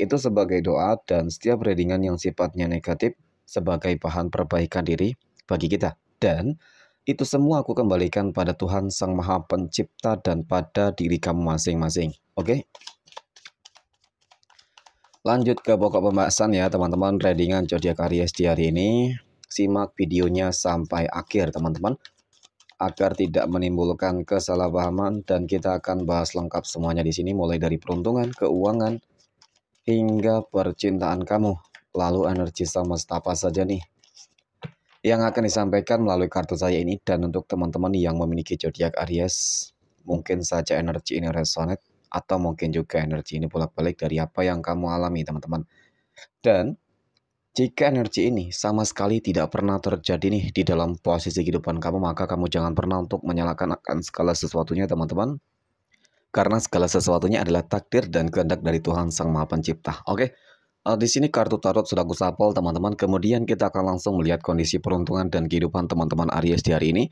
itu sebagai doa dan setiap readingan yang sifatnya negatif sebagai bahan perbaikan diri bagi kita. Dan itu semua aku kembalikan pada Tuhan Sang Maha Pencipta dan pada diri kamu masing-masing. Oke? Lanjut ke pokok pembahasan ya teman-teman readingan zodiak Aries di hari ini. Simak videonya sampai akhir teman-teman agar tidak menimbulkan kesalahpahaman dan kita akan bahas lengkap semuanya di sini mulai dari peruntungan, keuangan, hingga percintaan kamu. Lalu energi semesta apa saja nih yang akan disampaikan melalui kartu saya ini dan untuk teman-teman yang memiliki zodiak Aries, mungkin saja energi ini resonate atau mungkin juga energi ini bolak-balik dari apa yang kamu alami, teman-teman. Dan jika energi ini sama sekali tidak pernah terjadi nih di dalam posisi kehidupan kamu, maka kamu jangan pernah untuk menyalakan akan segala sesuatunya, teman-teman karena segala sesuatunya adalah takdir dan kehendak dari Tuhan Sang Maha Pencipta. Oke, uh, di sini kartu tarot sudah aku teman-teman. Kemudian kita akan langsung melihat kondisi peruntungan dan kehidupan teman-teman Aries di hari ini.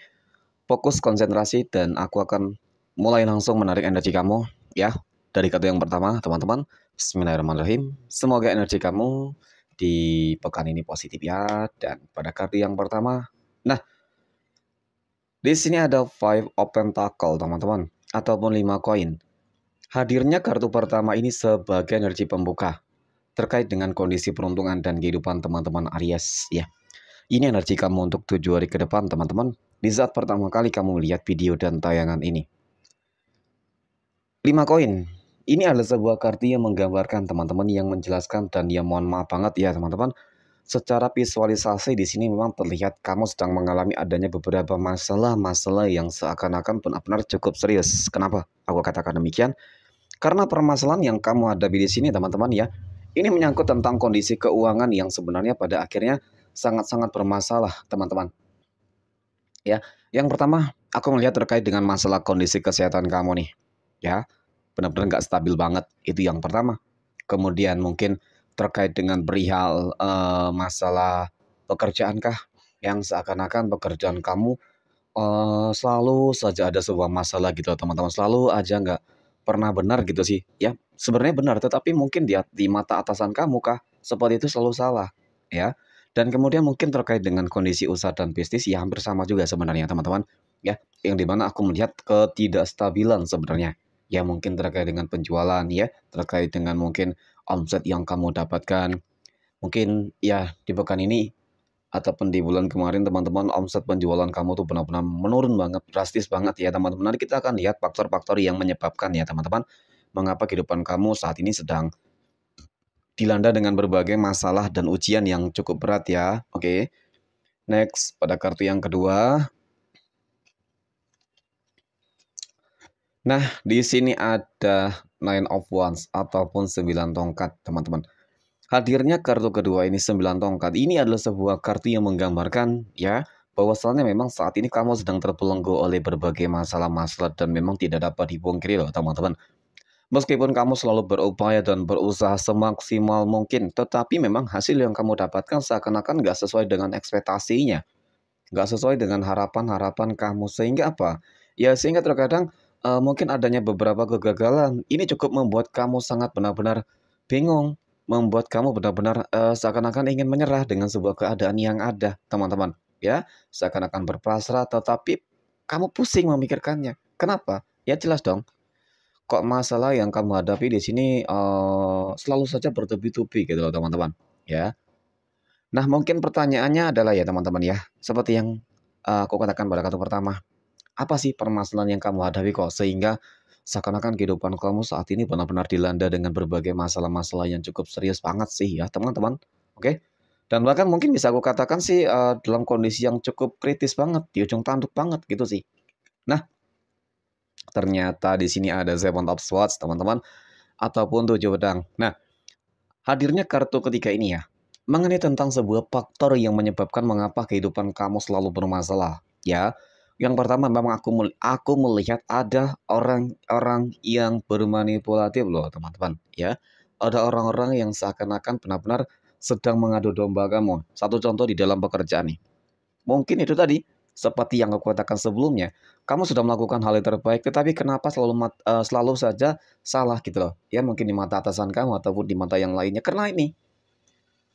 Fokus konsentrasi dan aku akan mulai langsung menarik energi kamu ya. Dari kartu yang pertama, teman-teman. Bismillahirrahmanirrahim. Semoga energi kamu di pekan ini positif ya. Dan pada kartu yang pertama, nah di sini ada Five Open Tackle, teman-teman ataupun 5 koin. Hadirnya kartu pertama ini sebagai energi pembuka terkait dengan kondisi peruntungan dan kehidupan teman-teman Aries ya. Ini energi kamu untuk tujuh hari ke depan teman-teman di saat pertama kali kamu melihat video dan tayangan ini. 5 koin. Ini adalah sebuah kartu yang menggambarkan teman-teman yang menjelaskan dan ya mohon maaf banget ya teman-teman Secara visualisasi di sini memang terlihat kamu sedang mengalami adanya beberapa masalah-masalah yang seakan-akan benar-benar cukup serius. Kenapa aku katakan demikian? Karena permasalahan yang kamu hadapi di sini teman-teman ya, ini menyangkut tentang kondisi keuangan yang sebenarnya pada akhirnya sangat-sangat bermasalah teman-teman. Ya, yang pertama aku melihat terkait dengan masalah kondisi kesehatan kamu nih. Ya, benar-benar nggak stabil banget. Itu yang pertama. Kemudian mungkin terkait dengan perihal uh, masalah pekerjaan kah yang seakan-akan pekerjaan kamu uh, selalu saja ada sebuah masalah gitu teman-teman selalu aja nggak pernah benar gitu sih ya sebenarnya benar tetapi mungkin di, di mata atasan kamu kah seperti itu selalu salah ya dan kemudian mungkin terkait dengan kondisi usaha dan bisnis ya hampir sama juga sebenarnya teman-teman ya yang dimana aku melihat ketidakstabilan sebenarnya ya mungkin terkait dengan penjualan ya, terkait dengan mungkin omset yang kamu dapatkan. Mungkin ya di pekan ini ataupun di bulan kemarin teman-teman omset penjualan kamu tuh benar-benar menurun banget, drastis banget ya teman-teman. Nanti kita akan lihat faktor-faktor yang menyebabkan ya teman-teman mengapa kehidupan kamu saat ini sedang dilanda dengan berbagai masalah dan ujian yang cukup berat ya. Oke. Okay. Next, pada kartu yang kedua, Nah, di sini ada nine of wands ataupun sembilan tongkat, teman-teman. Hadirnya kartu kedua ini sembilan tongkat. Ini adalah sebuah kartu yang menggambarkan ya bahwasannya memang saat ini kamu sedang terbelenggu oleh berbagai masalah-masalah dan memang tidak dapat dipungkiri loh, teman-teman. Meskipun kamu selalu berupaya dan berusaha semaksimal mungkin, tetapi memang hasil yang kamu dapatkan seakan-akan gak sesuai dengan ekspektasinya. Gak sesuai dengan harapan-harapan kamu, sehingga apa? Ya sehingga terkadang uh, mungkin adanya beberapa kegagalan. Ini cukup membuat kamu sangat benar-benar bingung, membuat kamu benar-benar uh, seakan-akan ingin menyerah dengan sebuah keadaan yang ada, teman-teman. Ya, seakan-akan berpasrah, tetapi kamu pusing memikirkannya. Kenapa? Ya jelas dong. Kok masalah yang kamu hadapi di sini uh, selalu saja bertubi-tubi gitu loh teman-teman. Ya. Nah mungkin pertanyaannya adalah ya teman-teman ya. Seperti yang uh, aku katakan pada kartu pertama apa sih permasalahan yang kamu hadapi kok sehingga seakan-akan kehidupan kamu saat ini benar-benar dilanda dengan berbagai masalah-masalah yang cukup serius banget sih ya teman-teman oke dan bahkan mungkin bisa aku katakan sih uh, dalam kondisi yang cukup kritis banget di ujung tanduk banget gitu sih nah ternyata di sini ada seven of swords teman-teman ataupun tujuh pedang nah hadirnya kartu ketiga ini ya mengenai tentang sebuah faktor yang menyebabkan mengapa kehidupan kamu selalu bermasalah ya yang pertama memang aku aku melihat ada orang-orang yang bermanipulatif loh teman-teman ya. Ada orang-orang yang seakan-akan benar-benar sedang mengadu domba kamu. Satu contoh di dalam pekerjaan nih. Mungkin itu tadi seperti yang aku katakan sebelumnya, kamu sudah melakukan hal yang terbaik, tetapi kenapa selalu uh, selalu saja salah gitu loh? Ya mungkin di mata atasan kamu ataupun di mata yang lainnya. Karena ini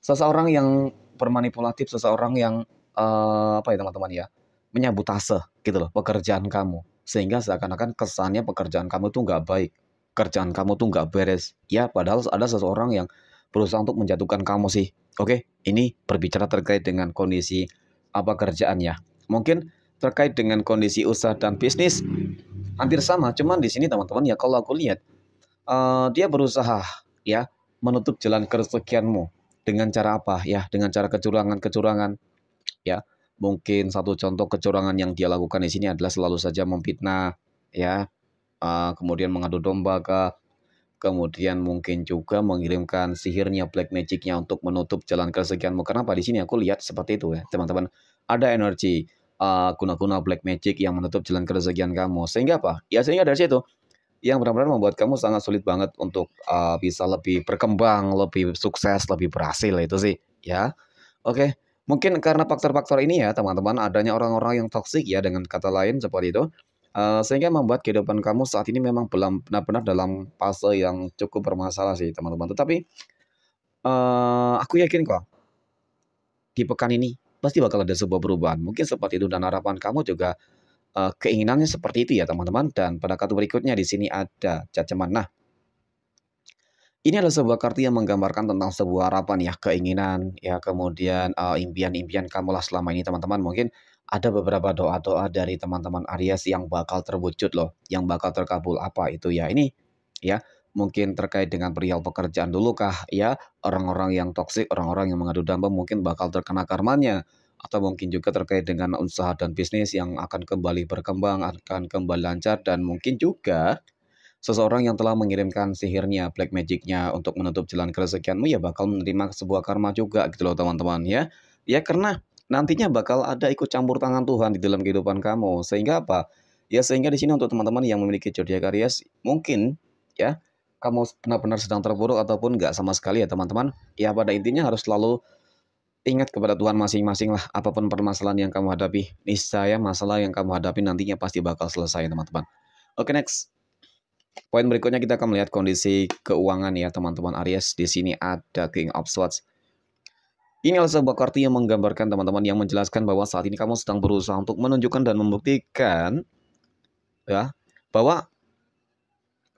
seseorang yang bermanipulatif, seseorang yang uh, apa ya teman-teman ya, menyabutase gitu loh pekerjaan kamu sehingga seakan-akan kesannya pekerjaan kamu tuh nggak baik kerjaan kamu tuh nggak beres ya padahal ada seseorang yang berusaha untuk menjatuhkan kamu sih oke ini berbicara terkait dengan kondisi apa kerjaannya mungkin terkait dengan kondisi usaha dan bisnis hampir sama cuman di sini teman-teman ya kalau aku lihat uh, dia berusaha ya menutup jalan kerugianmu dengan cara apa ya dengan cara kecurangan kecurangan ya mungkin satu contoh kecurangan yang dia lakukan di sini adalah selalu saja memfitnah ya uh, kemudian mengadu domba ke kemudian mungkin juga mengirimkan sihirnya black magicnya untuk menutup jalan kesekianmu kenapa di sini aku lihat seperti itu ya teman-teman ada energi guna ah, guna-guna black magic yang menutup jalan kerezekian kamu sehingga apa ya sehingga dari situ yang benar-benar membuat kamu sangat sulit banget untuk uh, bisa lebih berkembang lebih sukses lebih berhasil itu sih ya oke okay. Mungkin karena faktor-faktor ini ya teman-teman adanya orang-orang yang toksik ya dengan kata lain seperti itu. Eh, sehingga membuat kehidupan kamu saat ini memang belum benar-benar dalam fase yang cukup bermasalah sih teman-teman. Tetapi uh, aku yakin kok di pekan ini pasti bakal ada sebuah perubahan. Mungkin seperti itu dan harapan kamu juga uh, keinginannya seperti itu ya teman-teman. Dan pada kartu berikutnya di sini ada cacaman. Nah ini adalah sebuah kartu yang menggambarkan tentang sebuah harapan ya, keinginan ya, kemudian uh, impian-impian kamu lah selama ini teman-teman. Mungkin ada beberapa doa-doa dari teman-teman Aries yang bakal terwujud loh, yang bakal terkabul apa itu ya. Ini ya, mungkin terkait dengan perihal pekerjaan dulu kah ya, orang-orang yang toksik, orang-orang yang mengadu domba mungkin bakal terkena karmanya atau mungkin juga terkait dengan usaha dan bisnis yang akan kembali berkembang, akan kembali lancar dan mungkin juga Seseorang yang telah mengirimkan sihirnya, black magicnya untuk menutup jalan kerezekianmu ya bakal menerima sebuah karma juga gitu loh teman-teman ya. Ya karena nantinya bakal ada ikut campur tangan Tuhan di dalam kehidupan kamu. Sehingga apa? Ya sehingga di sini untuk teman-teman yang memiliki zodiak Aries mungkin ya kamu benar-benar sedang terburuk ataupun nggak sama sekali ya teman-teman. Ya pada intinya harus selalu ingat kepada Tuhan masing-masing lah apapun permasalahan yang kamu hadapi. Niscaya masalah yang kamu hadapi nantinya pasti bakal selesai teman-teman. Oke next. Poin berikutnya kita akan melihat kondisi keuangan ya teman-teman Aries. Di sini ada King of Swords. Ini adalah sebuah kartu yang menggambarkan teman-teman yang menjelaskan bahwa saat ini kamu sedang berusaha untuk menunjukkan dan membuktikan ya bahwa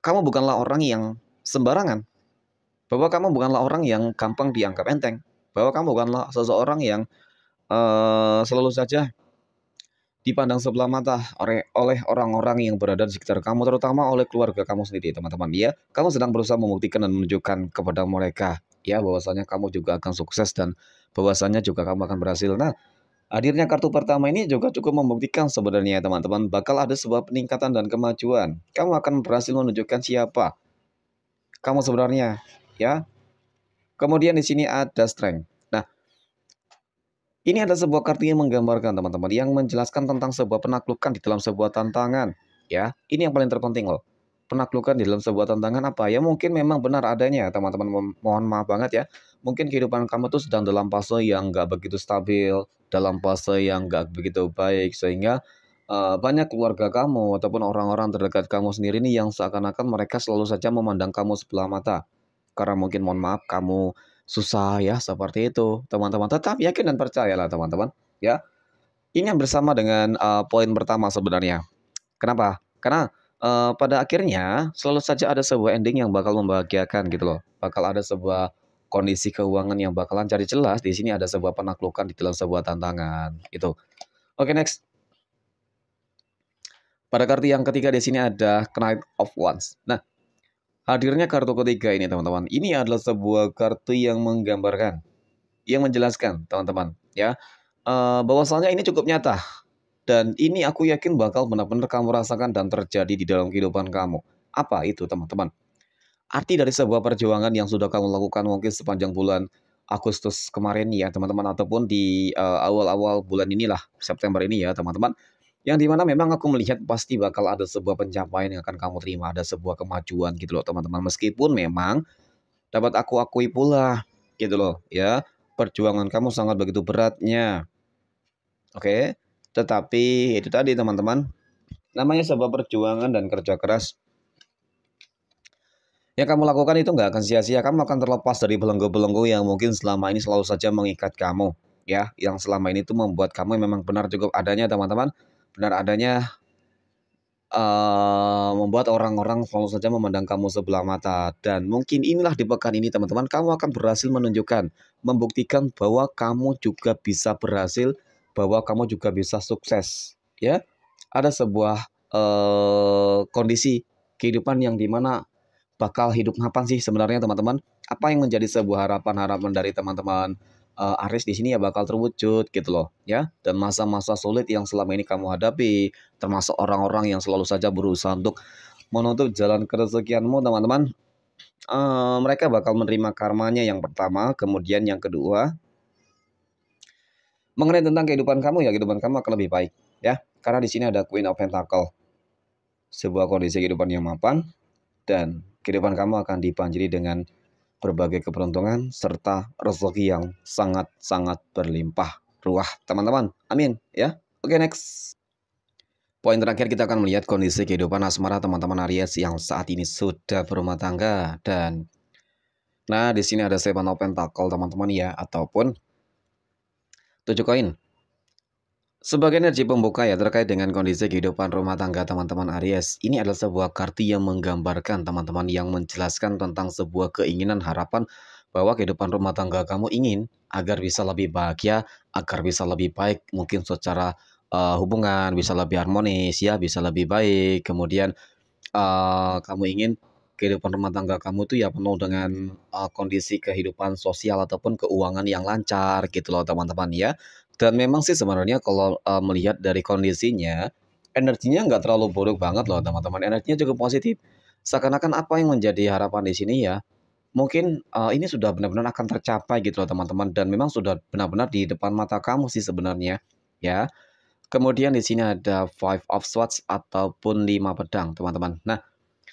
kamu bukanlah orang yang sembarangan. Bahwa kamu bukanlah orang yang gampang dianggap enteng. Bahwa kamu bukanlah seseorang yang uh, selalu saja dipandang sebelah mata oleh orang-orang yang berada di sekitar kamu, terutama oleh keluarga kamu sendiri, teman-teman. Ya, kamu sedang berusaha membuktikan dan menunjukkan kepada mereka, ya, bahwasanya kamu juga akan sukses dan bahwasanya juga kamu akan berhasil. Nah, hadirnya kartu pertama ini juga cukup membuktikan sebenarnya, teman-teman, bakal ada sebuah peningkatan dan kemajuan. Kamu akan berhasil menunjukkan siapa kamu sebenarnya, ya. Kemudian di sini ada strength. Ini ada sebuah kartu yang menggambarkan teman-teman yang menjelaskan tentang sebuah penaklukan di dalam sebuah tantangan ya. Ini yang paling terpenting loh. Penaklukan di dalam sebuah tantangan apa ya mungkin memang benar adanya teman-teman mohon maaf banget ya. Mungkin kehidupan kamu tuh sedang dalam fase yang gak begitu stabil, dalam fase yang gak begitu baik sehingga uh, banyak keluarga kamu ataupun orang-orang terdekat kamu sendiri nih yang seakan-akan mereka selalu saja memandang kamu sebelah mata. Karena mungkin mohon maaf kamu susah ya seperti itu teman-teman tetap yakin dan percayalah teman-teman ya ini yang bersama dengan uh, poin pertama sebenarnya kenapa karena uh, pada akhirnya selalu saja ada sebuah ending yang bakal membahagiakan gitu loh bakal ada sebuah kondisi keuangan yang bakalan cari jelas di sini ada sebuah penaklukan di dalam sebuah tantangan itu oke okay, next pada kartu yang ketiga di sini ada Knight of Wands nah Hadirnya kartu ketiga ini teman-teman, ini adalah sebuah kartu yang menggambarkan, yang menjelaskan teman-teman ya, uh, eh, bahwasanya ini cukup nyata dan ini aku yakin bakal benar-benar kamu rasakan dan terjadi di dalam kehidupan kamu. Apa itu teman-teman? Arti dari sebuah perjuangan yang sudah kamu lakukan mungkin sepanjang bulan Agustus kemarin ya teman-teman ataupun di eh, awal-awal uh, awal -awal bulan inilah September ini ya teman-teman yang dimana memang aku melihat pasti bakal ada sebuah pencapaian yang akan kamu terima, ada sebuah kemajuan gitu loh teman-teman. Meskipun memang dapat aku akui pula gitu loh ya, perjuangan kamu sangat begitu beratnya. Oke, tetapi itu tadi teman-teman, namanya sebuah perjuangan dan kerja keras yang kamu lakukan itu nggak akan sia-sia, kamu akan terlepas dari belenggu-belenggu yang mungkin selama ini selalu saja mengikat kamu, ya, yang selama ini itu membuat kamu memang benar cukup adanya teman-teman benar adanya uh, membuat orang-orang selalu saja memandang kamu sebelah mata. Dan mungkin inilah di pekan ini teman-teman, kamu akan berhasil menunjukkan, membuktikan bahwa kamu juga bisa berhasil, bahwa kamu juga bisa sukses. Ya, ada sebuah uh, kondisi kehidupan yang dimana bakal hidup kapan sih sebenarnya teman-teman? Apa yang menjadi sebuah harapan-harapan dari teman-teman? uh, Aris di sini ya bakal terwujud gitu loh ya dan masa-masa sulit yang selama ini kamu hadapi termasuk orang-orang yang selalu saja berusaha untuk menutup jalan kerezekianmu teman-teman uh, mereka bakal menerima karmanya yang pertama kemudian yang kedua mengenai tentang kehidupan kamu ya kehidupan kamu akan lebih baik ya karena di sini ada Queen of Pentacle sebuah kondisi kehidupan yang mapan dan kehidupan kamu akan dipanjiri dengan berbagai keberuntungan, serta rezeki yang sangat-sangat berlimpah ruah. Teman-teman, amin ya. Oke, okay, next. Poin terakhir kita akan melihat kondisi kehidupan asmara teman-teman Aries yang saat ini sudah berumah tangga dan nah di sini ada Seven of Pentacle teman-teman ya ataupun tujuh koin. Sebagai energi pembuka ya terkait dengan kondisi kehidupan rumah tangga teman-teman Aries, ini adalah sebuah kartu yang menggambarkan teman-teman yang menjelaskan tentang sebuah keinginan harapan bahwa kehidupan rumah tangga kamu ingin agar bisa lebih bahagia, agar bisa lebih baik mungkin secara uh, hubungan bisa lebih harmonis ya, bisa lebih baik. Kemudian uh, kamu ingin kehidupan rumah tangga kamu tuh ya penuh dengan uh, kondisi kehidupan sosial ataupun keuangan yang lancar gitu loh teman-teman ya. Dan memang sih sebenarnya kalau uh, melihat dari kondisinya, energinya nggak terlalu buruk banget loh teman-teman. Energinya cukup positif. Seakan-akan apa yang menjadi harapan di sini ya, mungkin uh, ini sudah benar-benar akan tercapai gitu loh teman-teman. Dan memang sudah benar-benar di depan mata kamu sih sebenarnya ya. Kemudian di sini ada Five of Swords ataupun lima pedang teman-teman. Nah,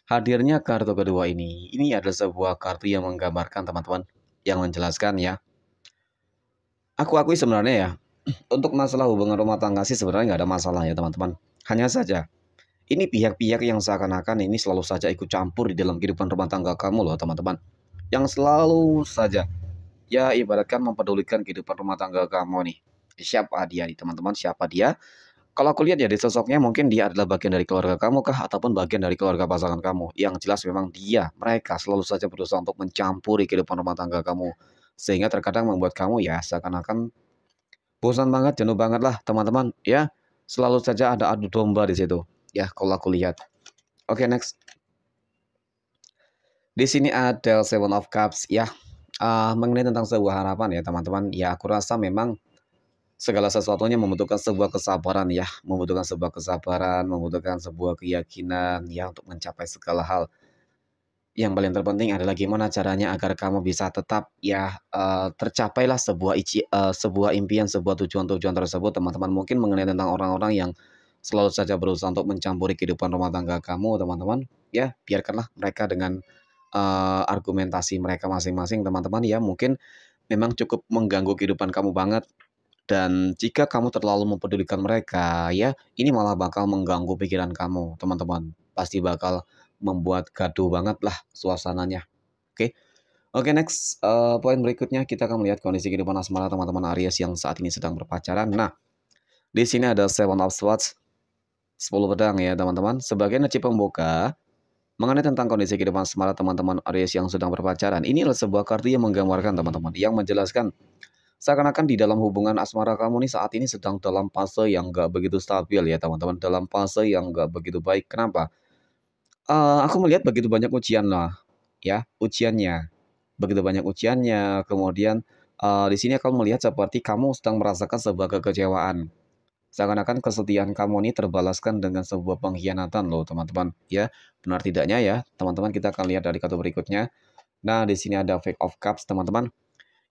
hadirnya kartu kedua ini, ini adalah sebuah kartu yang menggambarkan teman-teman, yang menjelaskan ya. Aku akui sebenarnya ya, untuk masalah hubungan rumah tangga sih sebenarnya nggak ada masalah ya teman-teman. Hanya saja ini pihak-pihak yang seakan-akan ini selalu saja ikut campur di dalam kehidupan rumah tangga kamu loh teman-teman. Yang selalu saja ya ibaratkan mempedulikan kehidupan rumah tangga kamu nih. Siapa dia nih teman-teman? Siapa dia? Kalau aku lihat ya di sosoknya mungkin dia adalah bagian dari keluarga kamu kah ataupun bagian dari keluarga pasangan kamu. Yang jelas memang dia, mereka selalu saja berusaha untuk mencampuri kehidupan rumah tangga kamu sehingga terkadang membuat kamu ya seakan-akan bosan banget, jenuh banget lah teman-teman ya. Selalu saja ada adu domba di situ ya kalau aku lihat. Oke, okay, next. Di sini ada Seven of Cups ya. Uh, mengenai tentang sebuah harapan ya teman-teman. Ya aku rasa memang segala sesuatunya membutuhkan sebuah kesabaran ya, membutuhkan sebuah kesabaran, membutuhkan sebuah keyakinan ya untuk mencapai segala hal yang paling terpenting adalah gimana caranya agar kamu bisa tetap ya uh, tercapailah sebuah ici, uh, eh, sebuah impian, sebuah tujuan-tujuan tersebut teman-teman. Mungkin mengenai tentang orang-orang yang selalu saja berusaha untuk mencampuri kehidupan rumah tangga kamu, teman-teman. Ya, biarkanlah mereka dengan uh, argumentasi mereka masing-masing, teman-teman. Ya, mungkin memang cukup mengganggu kehidupan kamu banget dan jika kamu terlalu mempedulikan mereka, ya ini malah bakal mengganggu pikiran kamu, teman-teman. Pasti bakal membuat gaduh banget lah suasananya. Oke. Okay? Oke okay, next uh, poin berikutnya kita akan melihat kondisi kehidupan asmara teman-teman Aries yang saat ini sedang berpacaran. Nah, di sini ada Seven of Swords, 10 pedang ya teman-teman. Sebagai energi pembuka mengenai tentang kondisi kehidupan asmara teman-teman Aries yang sedang berpacaran. Ini adalah sebuah kartu yang menggambarkan teman-teman, yang menjelaskan seakan-akan di dalam hubungan asmara kamu nih saat ini sedang dalam fase yang gak begitu stabil ya teman-teman. Dalam fase yang gak begitu baik. Kenapa? Eh, aku melihat begitu banyak ujian lah, ya ujiannya, begitu banyak ujiannya. Kemudian uh, di sini kamu melihat seperti kamu sedang merasakan sebuah kekecewaan. Seakan-akan kesetiaan kamu ini terbalaskan dengan sebuah pengkhianatan loh teman-teman. Ya, benar tidaknya ya teman-teman kita akan lihat dari kartu berikutnya. Nah di sini ada Fake of Cups teman-teman.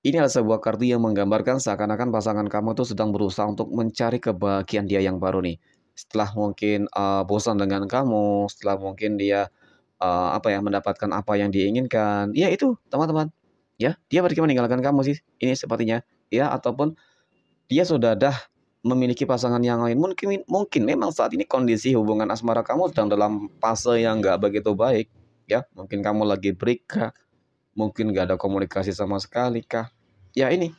Ini adalah sebuah kartu yang menggambarkan seakan-akan pasangan kamu itu sedang berusaha untuk mencari kebahagiaan dia yang baru nih setelah mungkin uh, bosan dengan kamu, setelah mungkin dia uh, apa ya mendapatkan apa yang diinginkan, ya itu teman-teman, ya dia pergi meninggalkan kamu sih, ini sepertinya, ya ataupun dia sudah dah memiliki pasangan yang lain mungkin mungkin memang saat ini kondisi hubungan asmara kamu sedang dalam fase yang nggak begitu baik ya mungkin kamu lagi break kah mungkin nggak ada komunikasi sama sekali kah ya ini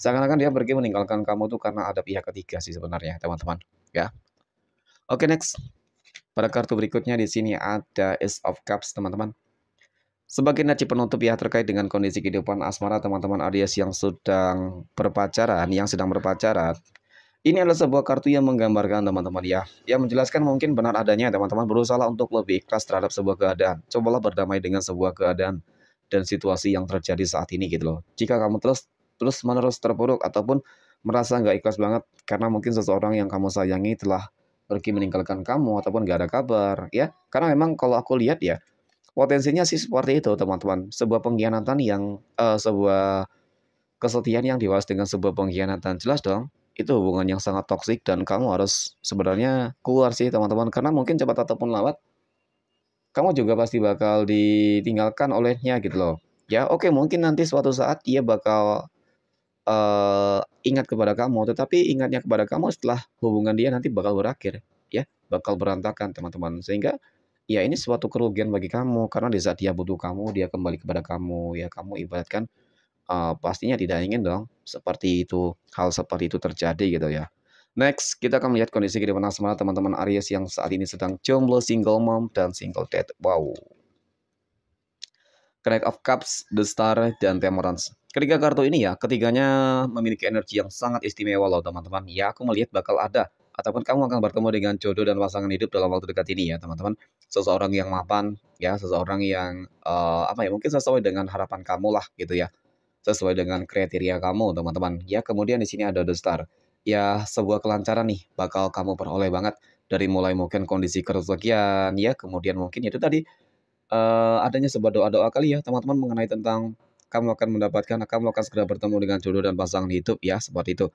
seakan-akan dia pergi meninggalkan kamu tuh karena ada pihak ketiga sih sebenarnya teman-teman ya Oke, next. Pada kartu berikutnya di sini ada Ace of Cups, teman-teman. Sebagai naci penutup ya terkait dengan kondisi kehidupan asmara teman-teman Aries yang sedang berpacaran, yang sedang berpacaran. Ini adalah sebuah kartu yang menggambarkan teman-teman ya, yang menjelaskan mungkin benar adanya teman-teman berusaha untuk lebih ikhlas terhadap sebuah keadaan. Cobalah berdamai dengan sebuah keadaan dan situasi yang terjadi saat ini gitu loh. Jika kamu terus terus menerus terpuruk ataupun merasa nggak ikhlas banget karena mungkin seseorang yang kamu sayangi telah pergi meninggalkan kamu ataupun gak ada kabar ya karena memang kalau aku lihat ya potensinya sih seperti itu teman-teman sebuah pengkhianatan yang uh, sebuah kesetiaan yang diwas dengan sebuah pengkhianatan jelas dong itu hubungan yang sangat toksik dan kamu harus sebenarnya keluar sih teman-teman karena mungkin cepat ataupun lambat kamu juga pasti bakal ditinggalkan olehnya gitu loh ya oke mungkin nanti suatu saat dia bakal uh, ingat kepada kamu, tetapi ingatnya kepada kamu setelah hubungan dia nanti bakal berakhir, ya, bakal berantakan teman-teman. Sehingga ya ini suatu kerugian bagi kamu karena di saat dia butuh kamu, dia kembali kepada kamu, ya kamu ibaratkan uh, pastinya tidak ingin dong seperti itu hal seperti itu terjadi gitu ya. Next, kita akan melihat kondisi kehidupan asmara teman-teman Aries yang saat ini sedang jomblo, single mom, dan single dad. Wow. Connect of Cups, The Star, dan Temperance. Ketiga kartu ini ya, ketiganya memiliki energi yang sangat istimewa loh teman-teman. Ya, aku melihat bakal ada ataupun kamu akan bertemu dengan jodoh dan pasangan hidup dalam waktu dekat ini ya teman-teman seseorang yang mapan ya seseorang yang uh, apa ya mungkin sesuai dengan harapan kamu lah gitu ya sesuai dengan kriteria kamu teman-teman ya kemudian di sini ada the star ya sebuah kelancaran nih bakal kamu peroleh banget dari mulai mungkin kondisi kerusakian ya kemudian mungkin itu tadi uh, adanya sebuah doa-doa kali ya teman-teman mengenai tentang kamu akan mendapatkan kamu akan segera bertemu dengan jodoh dan pasangan hidup ya seperti itu.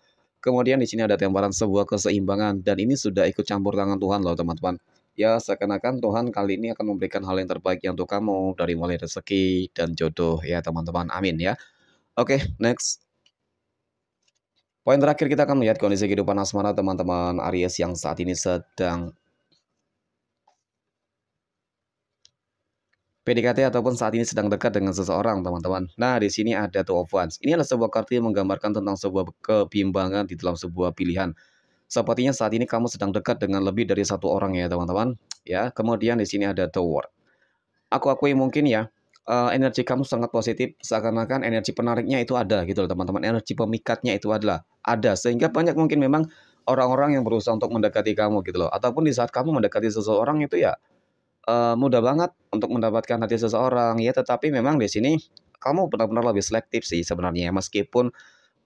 Kemudian di sini ada temparan sebuah keseimbangan dan ini sudah ikut campur tangan Tuhan loh teman-teman. Ya seakan-akan Tuhan kali ini akan memberikan hal yang terbaik yang untuk kamu dari mulai rezeki dan jodoh ya teman-teman. Amin ya. Oke, okay, next. Poin terakhir kita akan melihat kondisi kehidupan asmara teman-teman Aries yang saat ini sedang PDKT ataupun saat ini sedang dekat dengan seseorang, teman-teman. Nah, di sini ada Two of Wands. Ini adalah sebuah kartu yang menggambarkan tentang sebuah kebimbangan di dalam sebuah pilihan. Sepertinya saat ini kamu sedang dekat dengan lebih dari satu orang ya, teman-teman. Ya, kemudian di sini ada The Word. Aku akui mungkin ya, uh, energi kamu sangat positif, seakan-akan energi penariknya itu ada gitu loh, teman-teman. Energi pemikatnya itu adalah ada, sehingga banyak mungkin memang orang-orang yang berusaha untuk mendekati kamu gitu loh. Ataupun di saat kamu mendekati seseorang itu ya uh, mudah banget untuk mendapatkan hati seseorang ya tetapi memang di sini kamu benar-benar lebih selektif sih sebenarnya meskipun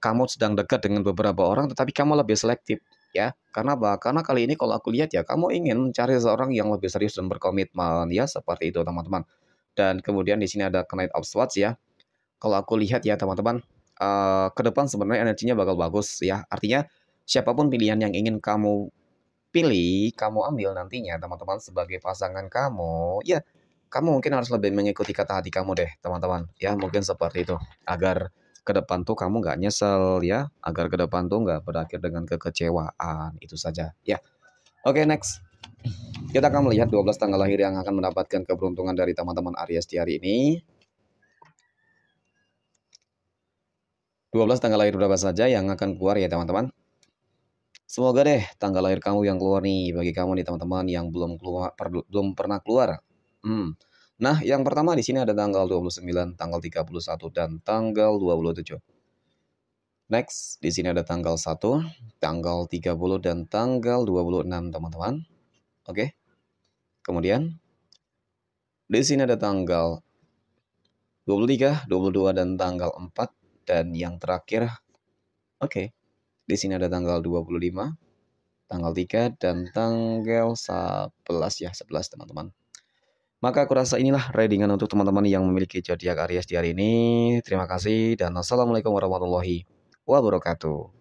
kamu sedang dekat dengan beberapa orang tetapi kamu lebih selektif ya karena apa karena kali ini kalau aku lihat ya kamu ingin mencari seseorang yang lebih serius dan berkomitmen ya seperti itu teman-teman dan kemudian di sini ada knight of swords ya kalau aku lihat ya teman-teman uh, ke depan sebenarnya energinya bakal bagus ya artinya siapapun pilihan yang ingin kamu pilih, kamu ambil nantinya teman-teman sebagai pasangan kamu, ya kamu mungkin harus lebih mengikuti kata hati kamu deh teman-teman. Ya mungkin seperti itu agar ke depan tuh kamu nggak nyesel ya, agar ke depan tuh nggak berakhir dengan kekecewaan itu saja ya. Oke okay, next. Kita akan melihat 12 tanggal lahir yang akan mendapatkan keberuntungan dari teman-teman Aries di hari ini. 12 tanggal lahir berapa saja yang akan keluar ya teman-teman. Semoga deh tanggal lahir kamu yang keluar nih bagi kamu nih teman-teman yang belum keluar per, belum pernah keluar. Hmm. Nah, yang pertama di sini ada tanggal 29, tanggal 31 dan tanggal 27. Next, di sini ada tanggal 1, tanggal 30 dan tanggal 26, teman-teman. Oke. Kemudian di sini ada tanggal 23, 22 dan tanggal 4 dan yang terakhir oke. Okay. Di sini ada tanggal 25, tanggal 3, dan tanggal 11 ya, 11 teman-teman. Maka aku rasa inilah readingan untuk teman-teman yang memiliki zodiak Aries di hari ini. Terima kasih dan assalamualaikum warahmatullahi wabarakatuh.